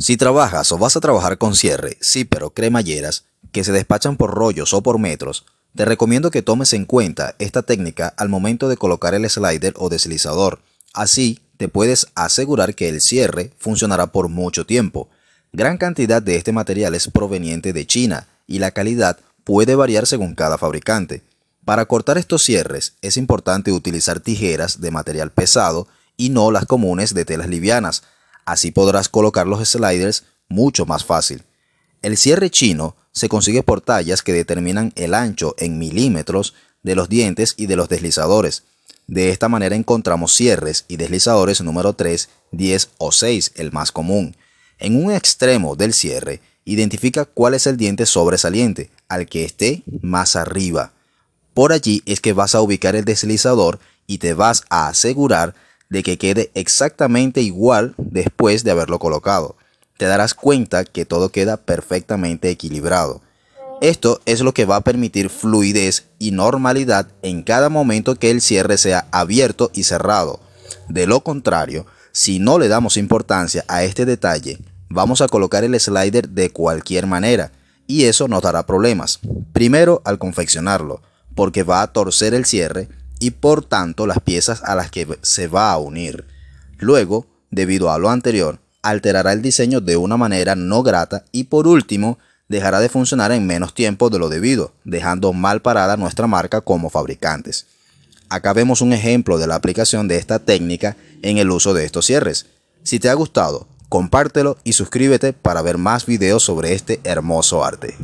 Si trabajas o vas a trabajar con cierre, sí pero cremalleras que se despachan por rollos o por metros, te recomiendo que tomes en cuenta esta técnica al momento de colocar el slider o deslizador. Así te puedes asegurar que el cierre funcionará por mucho tiempo. Gran cantidad de este material es proveniente de China y la calidad puede variar según cada fabricante. Para cortar estos cierres es importante utilizar tijeras de material pesado y no las comunes de telas livianas, Así podrás colocar los sliders mucho más fácil. El cierre chino se consigue por tallas que determinan el ancho en milímetros de los dientes y de los deslizadores. De esta manera encontramos cierres y deslizadores número 3, 10 o 6, el más común. En un extremo del cierre, identifica cuál es el diente sobresaliente, al que esté más arriba. Por allí es que vas a ubicar el deslizador y te vas a asegurar de que quede exactamente igual después de haberlo colocado. Te darás cuenta que todo queda perfectamente equilibrado. Esto es lo que va a permitir fluidez y normalidad en cada momento que el cierre sea abierto y cerrado. De lo contrario, si no le damos importancia a este detalle, vamos a colocar el slider de cualquier manera y eso nos dará problemas. Primero al confeccionarlo, porque va a torcer el cierre y por tanto las piezas a las que se va a unir. Luego, debido a lo anterior, alterará el diseño de una manera no grata y por último, dejará de funcionar en menos tiempo de lo debido, dejando mal parada nuestra marca como fabricantes. Acá vemos un ejemplo de la aplicación de esta técnica en el uso de estos cierres. Si te ha gustado, compártelo y suscríbete para ver más videos sobre este hermoso arte.